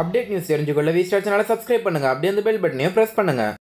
update news தெரிஞ்சுக்கொள்ள V star சேனலை subscribe பண்ணுங்க அப்படியே அந்த பெல் பட்டனையும் ப்ரெஸ் பண்ணுங்கள்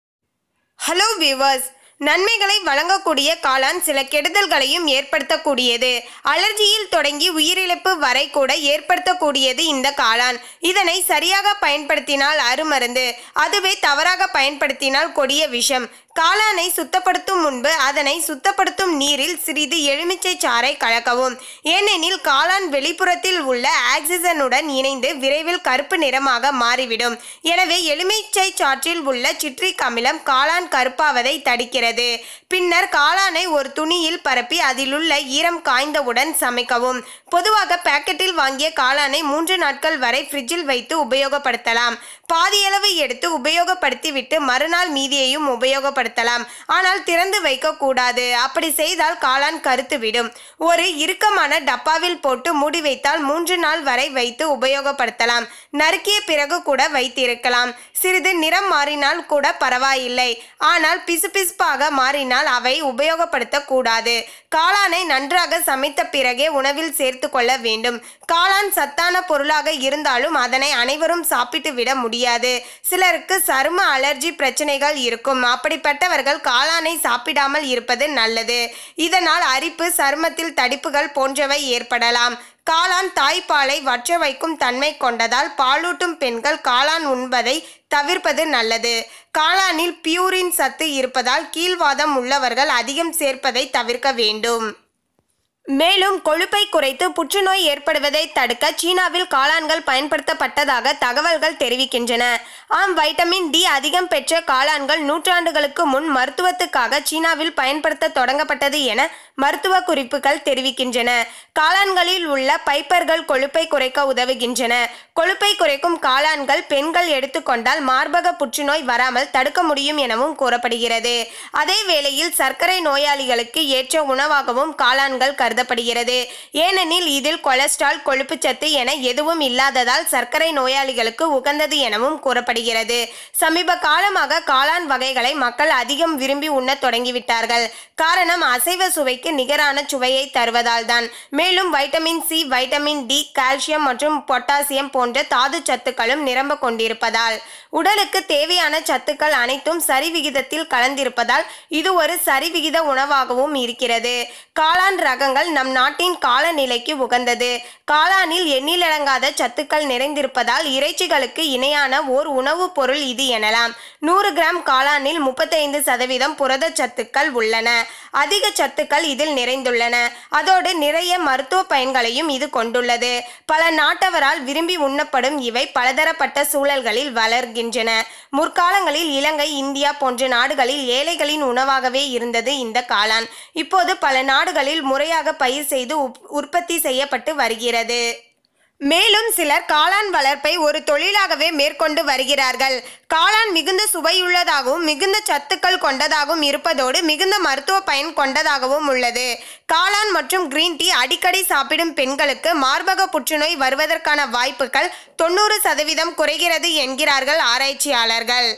ஹலோ வியூவர்ஸ் நன்மைகளை வழங்கக்கூடிய காளான் சில கெடுதல்களையும் ஏற்படுத்தக்கூடியது அலர்ஜியில் தொடங்கி உயிரிழப்பு வரை கூட ஏற்படுத்தக்கூடியது இந்த காளான் இதனை சரியாக பயன்படுத்தினால் அருமருந்து அதுவே தவறாக பயன்படுத்தினால் கொடிய விஷம் காளானை சுத்தப்படுத்தும் முன்பு அதனை சுத்தப்படுத்தும் நீரில் சிறிது எலுமிச்சை சாறை கலக்கவும் ஏனெனில் காளான் வெளிப்புறத்தில் உள்ள ஆக்சிஜனுடன் இணைந்து விரைவில் கருப்பு நிறமாக மாறிவிடும் எனவே எலுமிச்சை சாற்றில் உள்ள சிட்ரிக் அமிலம் காளான் கருப்பாவதை தடுக்கிறது பின்னர் காளானை ஒரு துணியில் பரப்பி அதிலுள்ள ஈரம் காய்ந்தவுடன் சமைக்கவும் பொதுவாக பேக்கெட்டில் வாங்கிய காளானை மூன்று நாட்கள் வரை ஃப்ரிட்ஜில் வைத்து உபயோகப்படுத்தலாம் பாதியளவு எடுத்து உபயோகப்படுத்திவிட்டு மறுநாள் மீதியையும் உபயோகப்படுத்தலாம் ஆனால் திறந்து வைக்கக்கூடாது அப்படி செய்தால் காளான் கருத்துவிடும் ஒரு இறுக்கமான டப்பாவில் போட்டு மூடி வைத்தால் மூன்று நாள் வரை வைத்து உபயோகப்படுத்தலாம் நறுக்கிய பிறகு கூட வைத்திருக்கலாம் சிறிது நிறம் மாறினால் கூட பரவாயில்லை ஆனால் பிசுபிசுப்பாக மாறினால் அவை உபயோகப்படுத்தக்கூடாது காளானை நன்றாக சமைத்த பிறகே உணவில் சேர்த்து கொள்ள வேண்டும் காளான் சத்தான பொருளாக இருந்தாலும் அதனை அனைவரும் சாப்பிட்டு விட முடியாது சிலருக்கு சரும அலர்ஜி பிரச்சனைகள் இருக்கும் அப்படிப்பட்டவர்கள் காளானை சாப்பிடாமல் இருப்பது நல்லது இதனால் அரிப்பு சருமத்தில் தடிப்புகள் போன்றவை ஏற்படலாம் காளான் தாய்ப்பாலை வற்ற வைக்கும் தன்மை கொண்டதால் பாலூட்டும் பெண்கள் காளான் உண்பதை தவிர்ப்பது நல்லது காளானில் பியூரின் சத்து இருப்பதால் கீழ்வாதம் உள்ளவர்கள் அதிகம் சேர்ப்பதை தவிர்க்க வேண்டும் மேலும் கொழுப்பை குறைத்து புற்றுநோய் ஏற்படுவதை தடுக்க சீனாவில் காளான்கள் பயன்படுத்தப்பட்டதாக தகவல்கள் தெரிவிக்கின்றன ஆம் வைட்டமின் டி அதிகம் பெற்ற காளான்கள் நூற்றாண்டுகளுக்கு முன் மருத்துவத்துக்காக சீனாவில் பயன்படுத்த தொடங்கப்பட்டது என மருத்துவ குறிப்புகள் தெரிவிக்கின்றன காளான்களில் உள்ள பைப்பர்கள் கொழுப்பை குறைக்க உதவுகின்றன கொழுப்பை குறைக்கும் காளான்கள் பெண்கள் எடுத்துக்கொண்டால் மார்பக புற்றுநோய் வராமல் தடுக்க முடியும் எனவும் கூறப்படுகிறது அதே வேளையில் சர்க்கரை நோயாளிகளுக்கு ஏற்ற உணவாகவும் காளான்கள் கருது கருதப்படுகிறது ஏனெனில் இதில் கொலஸ்ட்ரால் கொழுப்புச்சத்து என எதுவும் இல்லாததால் சர்க்கரை நோயாளிகளுக்கு உகந்தது எனவும் கூறப்படுகிறது சமீப காலமாக காளான் வகைகளை மக்கள் அதிகம் விரும்பி உண்ணத் தொடங்கிவிட்டார்கள் காரணம் அசைவ சுவைக்கு நிகரான சுவையை தருவதால் தான் மேலும் vitamin C vitamin D calcium மற்றும் பொட்டாசியம் போன்ற தாது சத்துக்களும் நிரம்ப கொண்டிருப்பதால் உடலுக்கு தேவையான சத்துக்கள் அனைத்தும் சரிவிகிதத்தில் கலந்திருப்பதால் இது ஒரு சரிவிகித உணவாகவும் இருக்கிறது காளான் ரகங்கள் சத்துக்கள் நம் நாட்டின் காலநிலைக்கு உகந்தது காளானில் எண்ணிலடங்காத சத்துக்கள் நிறைந்திருப்பதால் இறைச்சிகளுக்கு இணையான ஓர் உணவுப் பொருள் இது எனலாம் நூறு கிராம் காளானில் முப்பத்தைந்து சதவீதம் புரத சத்துக்கள் உள்ளன அதிக சத்துக்கள் இதில் நிறைந்துள்ளன அதோடு நிறைய மருத்துவ பயன்களையும் இது கொண்டுள்ளது பல நாட்டவரால் விரும்பி உண்ணப்படும் இவை பலதரப்பட்ட சூழல்களில் வளர்கின்றன முற்காலங்களில் இலங்கை இந்தியா போன்ற நாடுகளில் ஏழைகளின் உணவாகவே இருந்தது இந்த காளான் இப்போது பல நாடுகளில் முறையாக பயிர் செய்து உற்பத்தி செய்யப்பட்டு வருகிறது மேலும் சிலர் காளான் வளர்ப்பை ஒரு தொழிலாகவே மேற்கொண்டு வருகிறார்கள் காளான் மிகுந்த சுவையுள்ளதாகவும் மிகுந்த சத்துக்கள் கொண்டதாகவும் இருப்பதோடு மிகுந்த மருத்துவ பயன் கொண்டதாகவும் உள்ளது காளான் மற்றும் கிரீன் டீ அடிக்கடி சாப்பிடும் பெண்களுக்கு மார்பக புற்றுநோய் வருவதற்கான வாய்ப்புகள் தொண்ணூறு சதவீதம் குறைகிறது என்கிறார்கள் ஆராய்ச்சியாளர்கள்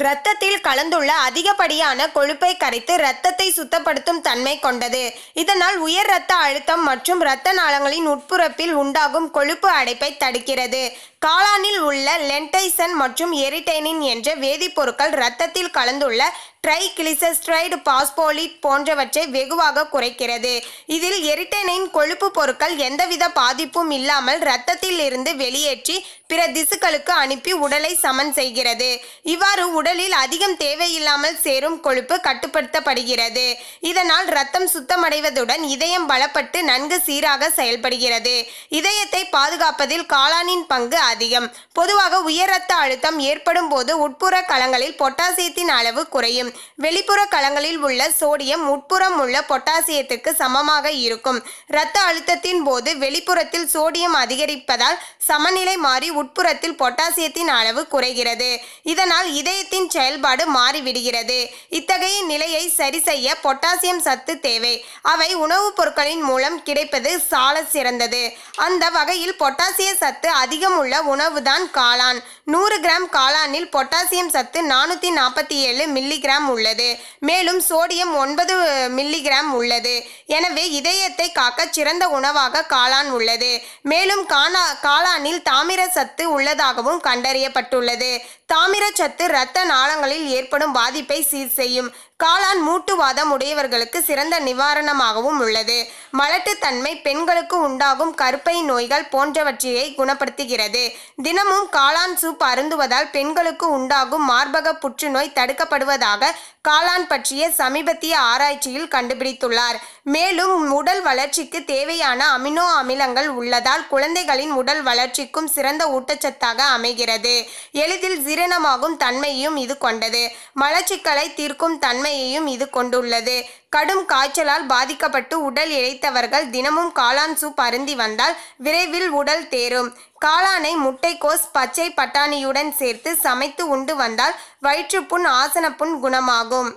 இரத்தத்தில் கலந்துள்ள அதிகப்படியான கொழுப்பை கரைத்து இரத்தத்தை சுத்தப்படுத்தும் தன்மை கொண்டது இதனால் உயர் இரத்த அழுத்தம் மற்றும் இரத்த நாளங்களின் உட்புறப்பில் உண்டாகும் கொழுப்பு அடைப்பை தடுக்கிறது காளானில் உள்ள லென்டைசன் மற்றும் எரிட்டைனின் என்ற வேதிப்பொருட்கள் இரத்தத்தில் கலந்துள்ள ட்ரைகிளிசஸ்ட்ரைடு பாஸ்போலிட் போன்றவற்றை வெகுவாக குறைக்கிறது இதில் எரிட்டைனின் கொழுப்பு பொருட்கள் எந்தவித பாதிப்பும் இல்லாமல் இரத்தத்தில் இருந்து வெளியேற்றி பிற திசுக்களுக்கு அனுப்பி உடலை சமன் செய்கிறது இவ்வாறு உடலில் அதிகம் தேவையில்லாமல் சேரும் கொழுப்பு கட்டுப்படுத்தப்படுகிறது இதனால் இரத்தம் சுத்தமடைவதுடன் இதயம் பலப்பட்டு நன்கு சீராக செயல்படுகிறது இதயத்தை பாதுகாப்பதில் காளானின் பங்கு அதிகம் பொதுவாக உயர் ரத்த அழுத்தம் ஏற்படும் போது உட்புற களங்களில் பொட்டாசியத்தின் அளவு குறையும் வெளிப்புற களங்களில் உள்ள சோடியம் உட்புறம் உள்ள பொட்டாசியத்துக்கு சமமாக இருக்கும் இரத்த அழுத்தத்தின் போது வெளிப்புறத்தில் சோடியம் அதிகரிப்பதால் சமநிலை மாறி உட்புறத்தில் பொட்டாசியத்தின் அளவு குறைகிறது இதனால் இதயத்தின் செயல்பாடு மாறிவிடுகிறது இத்தகைய நிலையை சரி செய்ய பொட்டாசியம் சத்து தேவை அவை உணவுப் பொருட்களின் மூலம் கிடைப்பது சால சிறந்தது அந்த வகையில் பொட்டாசிய சத்து அதிகம் உள்ள உணவு தான் காளான் நூறு கிராம் காளானில் பொட்டாசியம் சத்து நானூற்றி நாற்பத்தி ஏழு மில்லிகிராம் உள்ளது மேலும் சோடியம் ஒன்பது மில்லிகிராம் உள்ளது எனவே இதயத்தை காக்க சிறந்த உணவாக காளான் உள்ளது மேலும் காணா காளானில் தாமிர சத்து உள்ளதாகவும் கண்டறியப்பட்டுள்ளது தாமிரச்சத்து இரத்த நாளங்களில் ஏற்படும் பாதிப்பை சீர் செய்யும் காளான் மூட்டுவாதம் உடையவர்களுக்கு சிறந்த நிவாரணமாகவும் உள்ளது மலட்டுத்தன்மை பெண்களுக்கு உண்டாகும் கருப்பை நோய்கள் போன்றவற்றையை குணப்படுத்துகிறது தினமும் காளான் சூப் அருந்துவதால் பெண்களுக்கு உண்டாகும் மார்பக புற்றுநோய் தடுக்கப்படுவதாக காளான் பற்றிய சமீபத்திய ஆராய்ச்சியில் கண்டுபிடித்துள்ளார் மேலும் உடல் வளர்ச்சிக்கு தேவையான அமினோ அமிலங்கள் உள்ளதால் குழந்தைகளின் உடல் வளர்ச்சிக்கும் சிறந்த ஊட்டச்சத்தாக அமைகிறது எளிதில் ஜீரணமாகும் தன்மையும் இது கொண்டது மலச்சிக்கலை தீர்க்கும் தன்மையையும் இது கொண்டுள்ளது கடும் காய்ச்சலால் பாதிக்கப்பட்டு உடல் இழைத்தவர்கள் தினமும் காளான் சூப் அருந்தி வந்தால் விரைவில் உடல் தேரும் காளானை முட்டைக்கோஸ் பச்சை பட்டாணியுடன் சேர்த்து சமைத்து உண்டு வந்தால் வயிற்றுப்புண் ஆசனப்புண் குணமாகும்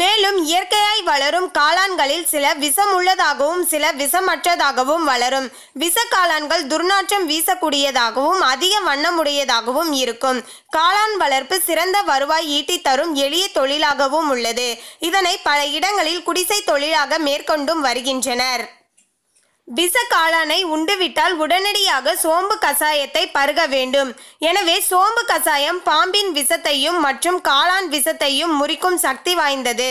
மேலும் இயற்கையாய் வளரும் காளான்களில் சில விஷம் உள்ளதாகவும் சில விஷமற்றதாகவும் வளரும் விஷ காளான்கள் துர்நாற்றம் வீசக்கூடியதாகவும் அதிக வண்ணமுடையதாகவும் இருக்கும் காளான் வளர்ப்பு சிறந்த வருவாய் ஈட்டி தரும் எளிய தொழிலாகவும் உள்ளது இதனை பல இடங்களில் குடிசை தொழிலாக மேற்கொண்டும் வருகின்றனர் விச காளானை உண்டுவிட்டால் உடனடியாக சோம்பு கசாயத்தை பருக வேண்டும் எனவே சோம்பு கசாயம் பாம்பின் விசத்தையும் மற்றும் காளான் விசத்தையும் முறிக்கும் சக்தி வாய்ந்தது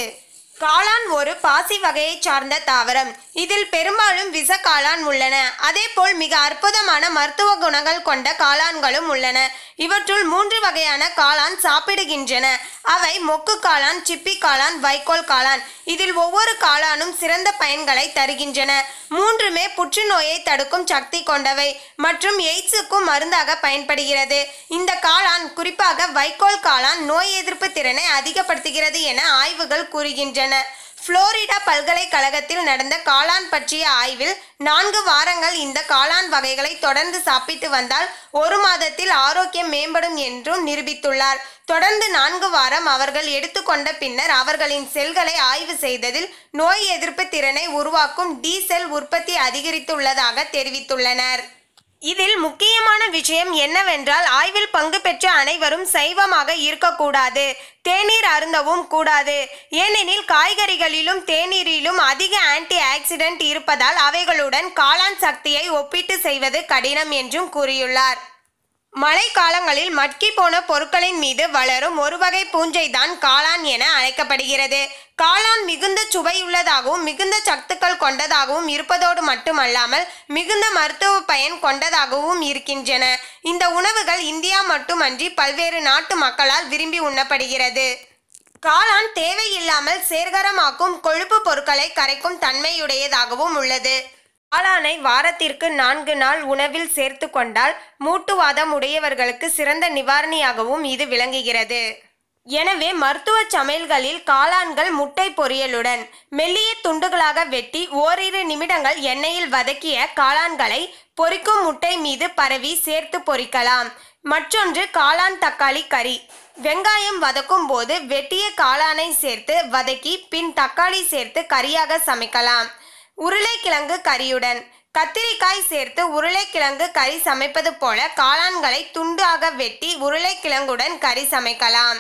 காளான் ஒரு பாசி வகையை சார்ந்த தாவரம் இதில் பெரும்பாலும் விச காளான் உள்ளன அதேபோல் மிக அற்புதமான மருத்துவ குணங்கள் கொண்ட காளான்களும் உள்ளன இவற்றுள் மூன்று வகையான காளான் சாப்பிடுகின்றன அவை மொக்கு காளான் சிப்பி காளான் வைக்கோல் காளான் இதில் ஒவ்வொரு காளானும் சிறந்த பயன்களை தருகின்றன மூன்றுமே புற்றுநோயை தடுக்கும் சக்தி கொண்டவை மற்றும் எய்ட்ஸுக்கும் மருந்தாக பயன்படுகிறது இந்த காளான் குறிப்பாக வைக்கோல் காளான் நோய் எதிர்ப்பு திறனை அதிகப்படுத்துகிறது என ஆய்வுகள் கூறுகின்றன புளோரிடா பல்கலைக்கழகத்தில் நடந்த காளான் பற்றிய ஆய்வில் நான்கு வாரங்கள் இந்த காளான் வகைகளை தொடர்ந்து சாப்பிட்டு வந்தால் ஒரு மாதத்தில் ஆரோக்கியம் மேம்படும் என்றும் நிரூபித்துள்ளார் தொடர்ந்து நான்கு வாரம் அவர்கள் எடுத்துக்கொண்ட பின்னர் அவர்களின் செல்களை ஆய்வு செய்ததில் நோய் எதிர்ப்பு திறனை உருவாக்கும் டீசல் உற்பத்தி அதிகரித்துள்ளதாக தெரிவித்துள்ளனர் இதில் முக்கியமான விஷயம் என்னவென்றால் ஆய்வில் பங்கு பெற்ற அனைவரும் சைவமாக இருக்கக்கூடாது தேநீர் அருந்தவும் கூடாது ஏனெனில் காய்கறிகளிலும் தேநீரிலும் அதிக ஆன்டி ஆக்சிடென்ட் இருப்பதால் அவைகளுடன் காளான் சக்தியை ஒப்பீட்டு செய்வது கடினம் என்றும் கூறியுள்ளார் மழை காலங்களில் மட்கி போன பொருட்களின் மீது வளரும் ஒரு வகை பூஞ்சை தான் காளான் என அழைக்கப்படுகிறது காளான் மிகுந்த சுவையுள்ளதாகவும் மிகுந்த சத்துக்கள் கொண்டதாகவும் இருப்பதோடு மட்டுமல்லாமல் மிகுந்த மருத்துவ பயன் கொண்டதாகவும் இருக்கின்றன இந்த உணவுகள் இந்தியா மட்டுமன்றி பல்வேறு நாட்டு மக்களால் விரும்பி உண்ணப்படுகிறது காளான் தேவையில்லாமல் சேர்கரமாக்கும் கொழுப்பு பொருட்களை கரைக்கும் தன்மையுடையதாகவும் உள்ளது காளானை வாரத்திற்கு நான்கு நாள் உணவில் சேர்த்து கொண்டால் மூட்டுவாதம் உடையவர்களுக்கு சிறந்த நிவாரணியாகவும் இது விளங்குகிறது எனவே மருத்துவ சமையல்களில் காளான்கள் முட்டை பொரியலுடன் மெல்லிய துண்டுகளாக வெட்டி ஓரிரு நிமிடங்கள் எண்ணெயில் வதக்கிய காளான்களை பொறிக்கும் முட்டை மீது பரவி சேர்த்து பொறிக்கலாம் மற்றொன்று காளான் தக்காளி கறி வெங்காயம் வதக்கும் போது வெட்டிய காளானை சேர்த்து வதக்கி பின் தக்காளி சேர்த்து கறியாக சமைக்கலாம் உருளைக்கிழங்கு கறியுடன் கத்திரிக்காய் சேர்த்து உருளைக்கிழங்கு கறி சமைப்பது போல காளான்களை துண்டாக வெட்டி உருளைக்கிழங்குடன் கறி சமைக்கலாம்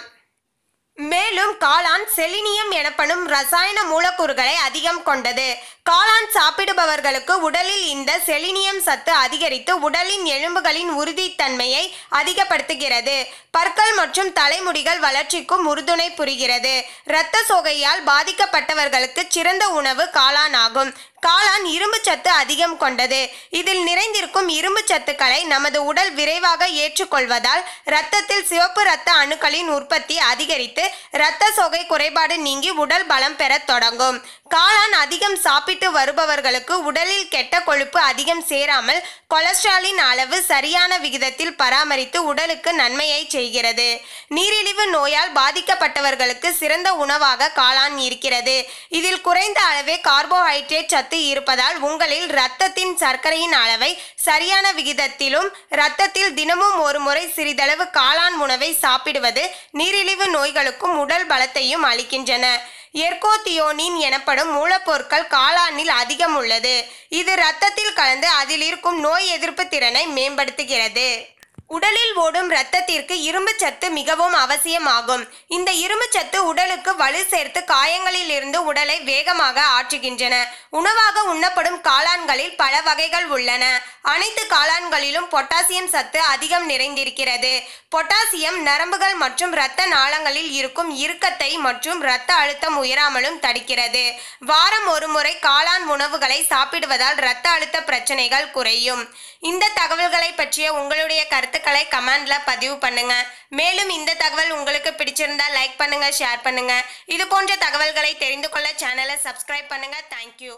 மேலும் காளான் செலினியம் எனப்படும் ரசாயன மூலக்கூறுகளை அதிகம் கொண்டது காளான் சாப்பிடுபவர்களுக்கு உடலில் இந்த செலினியம் சத்து அதிகரித்து உடலின் எலும்புகளின் உறுதித்தன்மையை அதிகப்படுத்துகிறது பற்கள் மற்றும் தலைமுடிகள் வளர்ச்சிக்கும் உறுதுணை புரிகிறது இரத்த சோகையால் பாதிக்கப்பட்டவர்களுக்கு சிறந்த உணவு காளான் ஆகும் காளான் இரும்பு சத்து அதிகம் கொண்டது இதில் நிறைந்திருக்கும் இரும்பு சத்துக்களை நமது உடல் விரைவாக ஏற்றுக்கொள்வதால் இரத்தத்தில் சிவப்பு இரத்த அணுக்களின் உற்பத்தி அதிகரித்து இரத்த சோகை குறைபாடு நீங்கி உடல் பலம் பெறத் தொடங்கும் காளான் அதிகம் சாப்பிட்டு வருபவர்களுக்கு உடலில் கெட்ட கொழுப்பு அதிகம் சேராமல் கொலஸ்ட்ராலின் அளவு சரியான விகிதத்தில் பராமரித்து உடலுக்கு நன்மையை செய்கிறது நீரிழிவு நோயால் பாதிக்கப்பட்டவர்களுக்கு சிறந்த உணவாக காளான் இருக்கிறது இதில் குறைந்த அளவே கார்போஹைட்ரேட் சத்து சத்து இருப்பதால் உங்களில் இரத்தத்தின் சர்க்கரையின் அளவை சரியான விகிதத்திலும் இரத்தத்தில் தினமும் ஒரு முறை சிறிதளவு காளான் உணவை சாப்பிடுவது நீரிழிவு நோய்களுக்கும் உடல் பலத்தையும் அளிக்கின்றன எர்கோத்தியோனின் எனப்படும் மூலப்பொருட்கள் காளானில் அதிகம் உள்ளது இது இரத்தத்தில் கலந்து அதில் இருக்கும் நோய் எதிர்ப்பு திறனை மேம்படுத்துகிறது உடலில் ஓடும் இரத்தத்திற்கு இரும்பு சத்து மிகவும் அவசியமாகும் இந்த இரும்பு சத்து உடலுக்கு வலு சேர்த்து காயங்களில் இருந்து உடலை வேகமாக ஆற்றுகின்றன உணவாக உண்ணப்படும் காளான்களில் பல வகைகள் உள்ளன அனைத்து காளான்களிலும் பொட்டாசியம் சத்து அதிகம் நிறைந்திருக்கிறது பொட்டாசியம் நரம்புகள் மற்றும் இரத்த நாளங்களில் இருக்கும் இறுக்கத்தை மற்றும் இரத்த அழுத்தம் உயராமலும் தடுக்கிறது வாரம் ஒரு முறை காளான் உணவுகளை சாப்பிடுவதால் இரத்த அழுத்த பிரச்சனைகள் குறையும் இந்த தகவல்களை பற்றிய உங்களுடைய கருத்து கருத்துக்களை கமெண்ட்ல பதிவு பண்ணுங்க மேலும் இந்த தகவல் உங்களுக்கு பிடிச்சிருந்தா லைக் பண்ணுங்க ஷேர் பண்ணுங்க இது போன்ற தகவல்களை தெரிந்து கொள்ள சேனலை சப்ஸ்கிரைப் பண்ணுங்க தேங்க்யூ